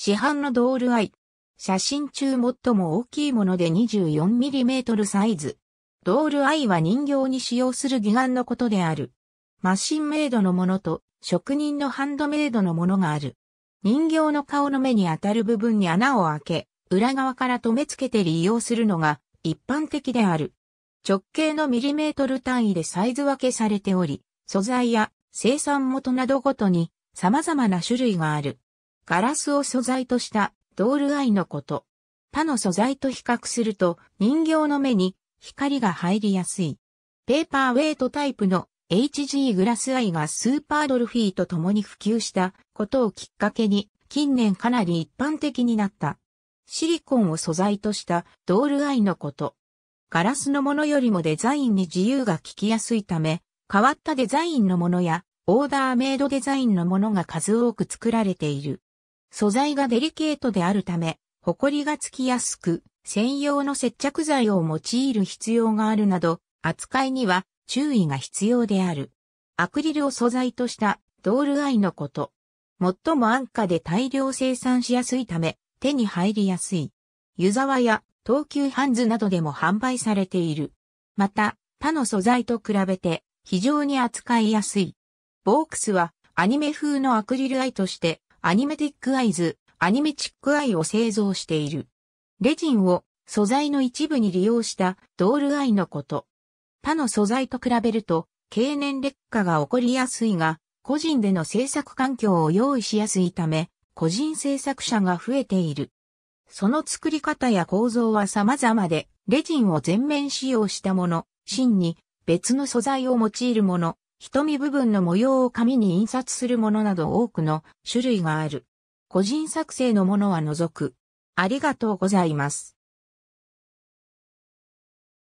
市販のドールアイ。写真中最も大きいもので 24mm サイズ。ドールアイは人形に使用する義眼のことである。マシンメイドのものと職人のハンドメイドのものがある。人形の顔の目に当たる部分に穴を開け、裏側から留め付けて利用するのが一般的である。直径のミリメートル単位でサイズ分けされており、素材や生産元などごとに様々な種類がある。ガラスを素材としたドールアイのこと。他の素材と比較すると人形の目に光が入りやすい。ペーパーウェイトタイプの HG グラスアイがスーパードルフィーと共に普及したことをきっかけに近年かなり一般的になった。シリコンを素材としたドールアイのこと。ガラスのものよりもデザインに自由が利きやすいため、変わったデザインのものやオーダーメイドデザインのものが数多く作られている。素材がデリケートであるため、ホコリがつきやすく、専用の接着剤を用いる必要があるなど、扱いには注意が必要である。アクリルを素材としたドールアイのこと。最も安価で大量生産しやすいため、手に入りやすい。湯沢や東急ハンズなどでも販売されている。また、他の素材と比べて非常に扱いやすい。ボークスはアニメ風のアクリルアイとしてアニメティックアイズ、アニメチックアイを製造している。レジンを素材の一部に利用したドールアイのこと。他の素材と比べると、経年劣化が起こりやすいが、個人での制作環境を用意しやすいため、個人制作者が増えている。その作り方や構造は様々で、レジンを全面使用したもの、真に別の素材を用いるもの、瞳部分の模様を紙に印刷するものなど多くの種類がある。個人作成のものは除く。ありがとうございます。